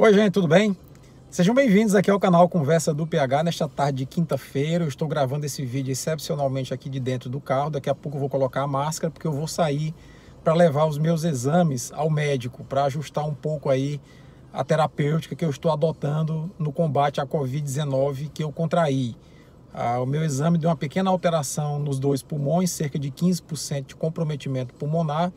Oi, gente, tudo bem? Sejam bem-vindos aqui ao canal Conversa do PH. Nesta tarde de quinta-feira, eu estou gravando esse vídeo excepcionalmente aqui de dentro do carro. Daqui a pouco eu vou colocar a máscara porque eu vou sair para levar os meus exames ao médico para ajustar um pouco aí a terapêutica que eu estou adotando no combate à Covid-19 que eu contraí. Ah, o meu exame deu uma pequena alteração nos dois pulmões, cerca de 15% de comprometimento pulmonar,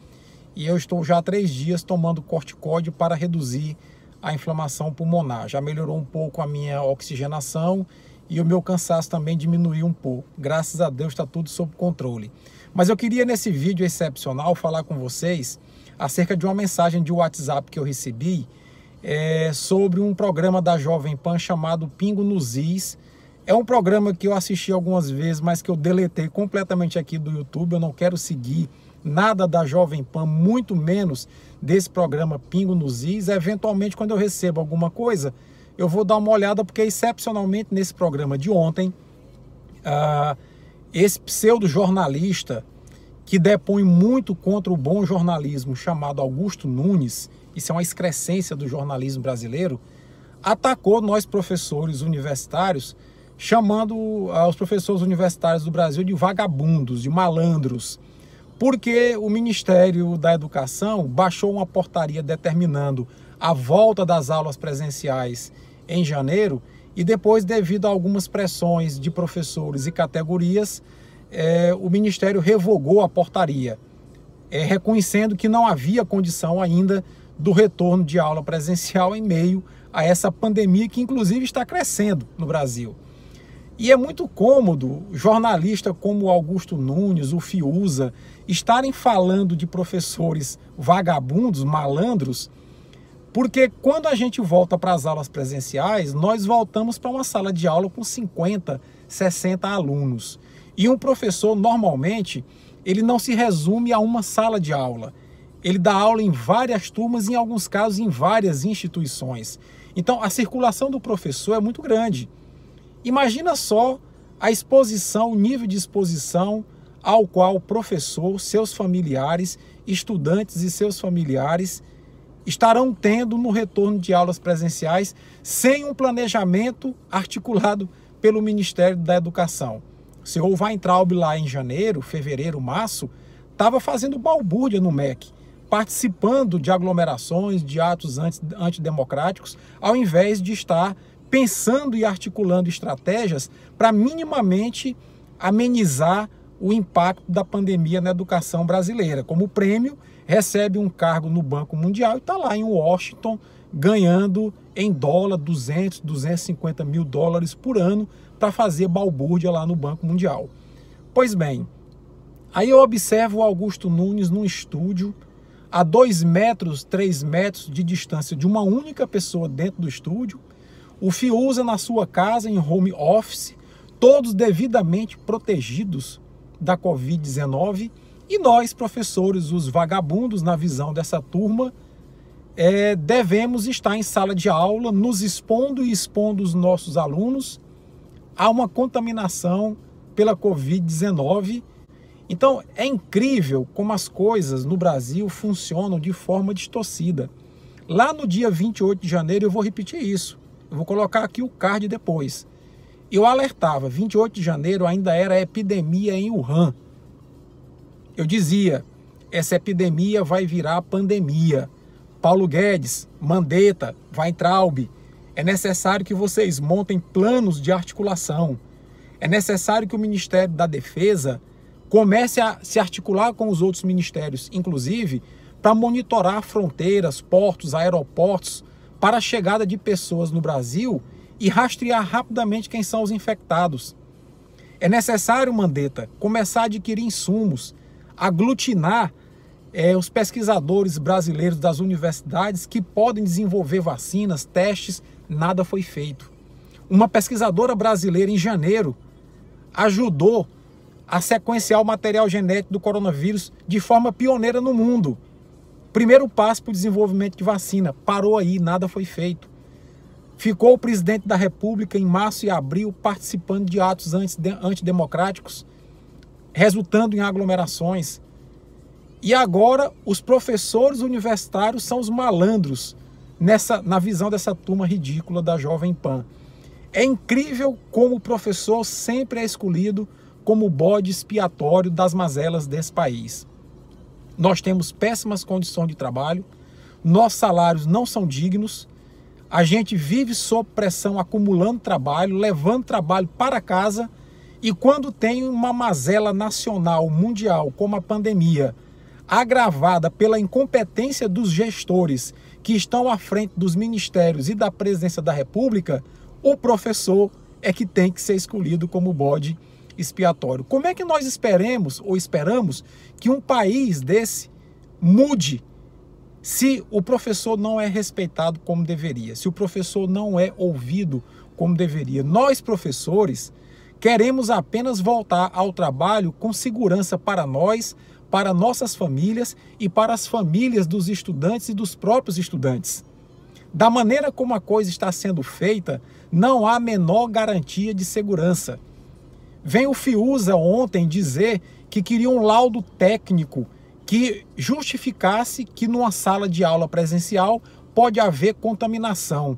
e eu estou já há três dias tomando corticóide para reduzir a inflamação pulmonar. Já melhorou um pouco a minha oxigenação e o meu cansaço também diminuiu um pouco. Graças a Deus está tudo sob controle. Mas eu queria nesse vídeo excepcional falar com vocês acerca de uma mensagem de WhatsApp que eu recebi é, sobre um programa da Jovem Pan chamado Pingo nos Is. É um programa que eu assisti algumas vezes, mas que eu deletei completamente aqui do YouTube. Eu não quero seguir nada da Jovem Pan, muito menos desse programa Pingo nos Is. Eventualmente, quando eu recebo alguma coisa, eu vou dar uma olhada, porque excepcionalmente nesse programa de ontem, uh, esse pseudo-jornalista que depõe muito contra o bom jornalismo, chamado Augusto Nunes, isso é uma excrescência do jornalismo brasileiro, atacou nós professores universitários, chamando uh, os professores universitários do Brasil de vagabundos, de malandros porque o Ministério da Educação baixou uma portaria determinando a volta das aulas presenciais em janeiro e depois, devido a algumas pressões de professores e categorias, é, o Ministério revogou a portaria, é, reconhecendo que não havia condição ainda do retorno de aula presencial em meio a essa pandemia que, inclusive, está crescendo no Brasil. E é muito cômodo jornalista como Augusto Nunes, o Fiuza, estarem falando de professores vagabundos, malandros, porque quando a gente volta para as aulas presenciais, nós voltamos para uma sala de aula com 50, 60 alunos. E um professor, normalmente, ele não se resume a uma sala de aula. Ele dá aula em várias turmas, em alguns casos em várias instituições. Então, a circulação do professor é muito grande. Imagina só a exposição, o nível de exposição ao qual o professor, seus familiares, estudantes e seus familiares estarão tendo no retorno de aulas presenciais sem um planejamento articulado pelo Ministério da Educação. O senhor Weintraub, lá em janeiro, fevereiro, março, estava fazendo balbúrdia no MEC, participando de aglomerações, de atos antidemocráticos, ao invés de estar pensando e articulando estratégias para minimamente amenizar o impacto da pandemia na educação brasileira. Como prêmio, recebe um cargo no Banco Mundial e está lá em Washington ganhando em dólar 200, 250 mil dólares por ano para fazer balbúrdia lá no Banco Mundial. Pois bem, aí eu observo o Augusto Nunes num estúdio a dois metros, três metros de distância de uma única pessoa dentro do estúdio o FII usa na sua casa, em home office, todos devidamente protegidos da Covid-19. E nós, professores, os vagabundos, na visão dessa turma, é, devemos estar em sala de aula, nos expondo e expondo os nossos alunos a uma contaminação pela Covid-19. Então é incrível como as coisas no Brasil funcionam de forma distorcida. Lá no dia 28 de janeiro, eu vou repetir isso. Eu vou colocar aqui o card depois. Eu alertava, 28 de janeiro ainda era epidemia em Wuhan. Eu dizia, essa epidemia vai virar pandemia. Paulo Guedes, Mandetta, Weintraub, é necessário que vocês montem planos de articulação. É necessário que o Ministério da Defesa comece a se articular com os outros ministérios, inclusive para monitorar fronteiras, portos, aeroportos, para a chegada de pessoas no Brasil e rastrear rapidamente quem são os infectados. É necessário, Mandetta, começar a adquirir insumos, aglutinar é, os pesquisadores brasileiros das universidades que podem desenvolver vacinas, testes, nada foi feito. Uma pesquisadora brasileira em janeiro ajudou a sequenciar o material genético do coronavírus de forma pioneira no mundo. Primeiro passo para o desenvolvimento de vacina. Parou aí, nada foi feito. Ficou o presidente da República em março e abril participando de atos antidemocráticos, resultando em aglomerações. E agora os professores universitários são os malandros nessa na visão dessa turma ridícula da Jovem Pan. É incrível como o professor sempre é escolhido como bode expiatório das mazelas desse país nós temos péssimas condições de trabalho, nossos salários não são dignos, a gente vive sob pressão, acumulando trabalho, levando trabalho para casa. E quando tem uma mazela nacional, mundial, como a pandemia, agravada pela incompetência dos gestores que estão à frente dos ministérios e da presidência da República, o professor é que tem que ser escolhido como bode expiatório. Como é que nós esperemos ou esperamos que um país desse mude se o professor não é respeitado como deveria, se o professor não é ouvido como deveria? Nós, professores, queremos apenas voltar ao trabalho com segurança para nós, para nossas famílias e para as famílias dos estudantes e dos próprios estudantes. Da maneira como a coisa está sendo feita, não há menor garantia de segurança. Vem o Fiuza ontem dizer que queria um laudo técnico que justificasse que numa sala de aula presencial pode haver contaminação.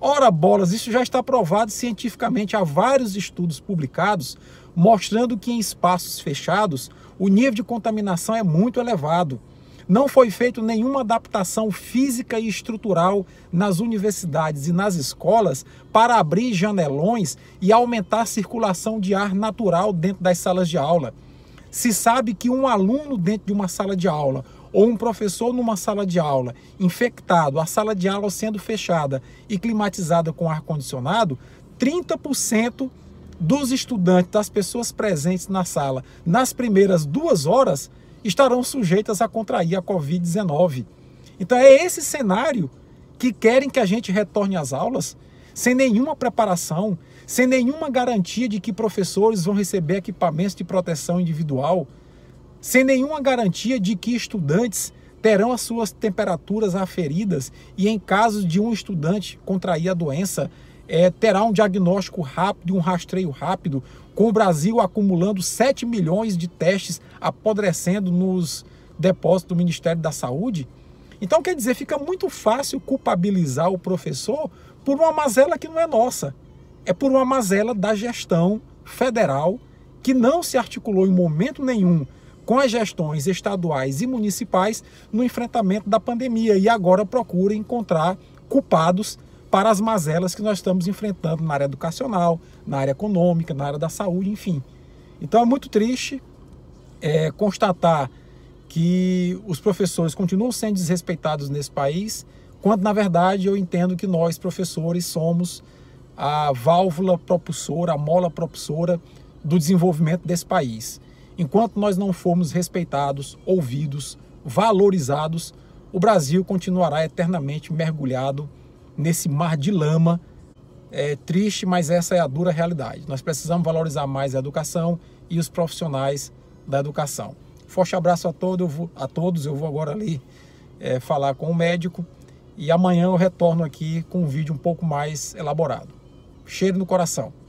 Ora bolas, isso já está provado cientificamente, há vários estudos publicados mostrando que em espaços fechados o nível de contaminação é muito elevado. Não foi feita nenhuma adaptação física e estrutural nas universidades e nas escolas para abrir janelões e aumentar a circulação de ar natural dentro das salas de aula. Se sabe que um aluno dentro de uma sala de aula ou um professor numa sala de aula infectado, a sala de aula sendo fechada e climatizada com ar-condicionado, 30% dos estudantes, das pessoas presentes na sala, nas primeiras duas horas, estarão sujeitas a contrair a Covid-19. Então é esse cenário que querem que a gente retorne às aulas, sem nenhuma preparação, sem nenhuma garantia de que professores vão receber equipamentos de proteção individual, sem nenhuma garantia de que estudantes terão as suas temperaturas aferidas e, em caso de um estudante contrair a doença, é, terá um diagnóstico rápido e um rastreio rápido, com o Brasil acumulando 7 milhões de testes apodrecendo nos depósitos do Ministério da Saúde. Então, quer dizer, fica muito fácil culpabilizar o professor por uma mazela que não é nossa. É por uma mazela da gestão federal que não se articulou em momento nenhum com as gestões estaduais e municipais no enfrentamento da pandemia e agora procura encontrar culpados para as mazelas que nós estamos enfrentando na área educacional, na área econômica, na área da saúde, enfim. Então é muito triste é, constatar que os professores continuam sendo desrespeitados nesse país, quando na verdade eu entendo que nós, professores, somos a válvula propulsora, a mola propulsora do desenvolvimento desse país. Enquanto nós não formos respeitados, ouvidos, valorizados, o Brasil continuará eternamente mergulhado nesse mar de lama. É triste, mas essa é a dura realidade. Nós precisamos valorizar mais a educação e os profissionais da educação. Forte abraço a, todo, vou, a todos. Eu vou agora ali é, falar com o médico e amanhã eu retorno aqui com um vídeo um pouco mais elaborado. Cheiro no coração.